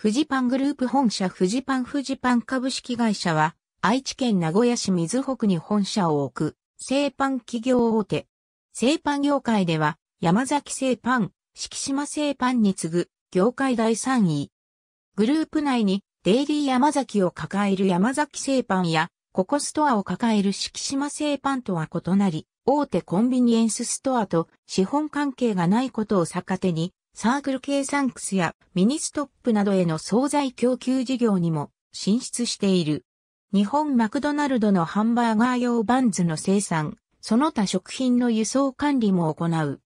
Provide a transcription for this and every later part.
フジパングループ本社フジパンフジパン株式会社は、愛知県名古屋市水北に本社を置く、製パン企業大手。製パン業界では、山崎製パン、敷島製パンに次ぐ、業界第3位。グループ内に、デイリー山崎を抱える山崎製パンや、ココストアを抱える敷島製パンとは異なり、大手コンビニエンスストアと資本関係がないことを逆手に、サークル系サンクスやミニストップなどへの惣菜供給事業にも進出している。日本マクドナルドのハンバーガー用バンズの生産、その他食品の輸送管理も行う。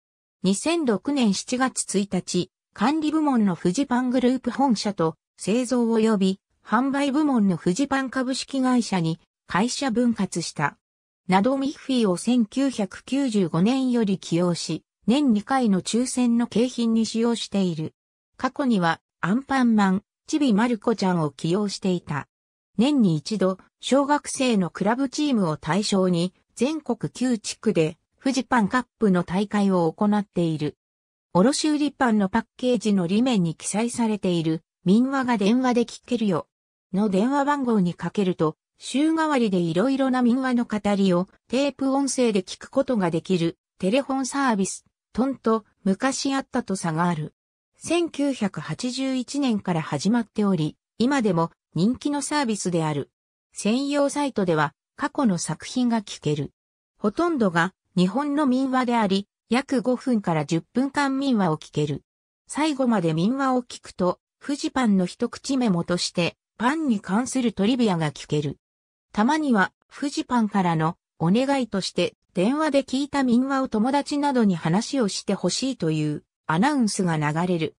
2006年7月1日、管理部門のフジパングループ本社と製造及び販売部門のフジパン株式会社に会社分割した。ナドミッフィーを1995年より起用し、年2回の抽選の景品に使用している。過去にはアンパンマン、ちびまる子ちゃんを起用していた。年に一度、小学生のクラブチームを対象に、全国9地区で、富士パンカップの大会を行っている。卸売パンのパッケージの裏面に記載されている、民話が電話で聞けるよ。の電話番号にかけると、週替わりでいろいろな民話の語りをテープ音声で聞くことができるテレフォンサービス。トンと昔あったと差がある。1981年から始まっており、今でも人気のサービスである。専用サイトでは過去の作品が聞ける。ほとんどが日本の民話であり、約5分から10分間民話を聞ける。最後まで民話を聞くと、富士パンの一口メモとしてパンに関するトリビアが聞ける。たまには富士パンからのお願いとして電話で聞いた民話を友達などに話をしてほしいというアナウンスが流れる。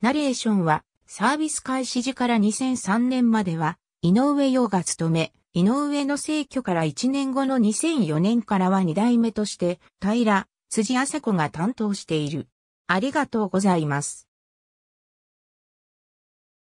ナレーションはサービス開始時から2003年までは井上洋が務め、井上の逝去から1年後の2004年からは2代目として平、辻麻子が担当している。ありがとうございます。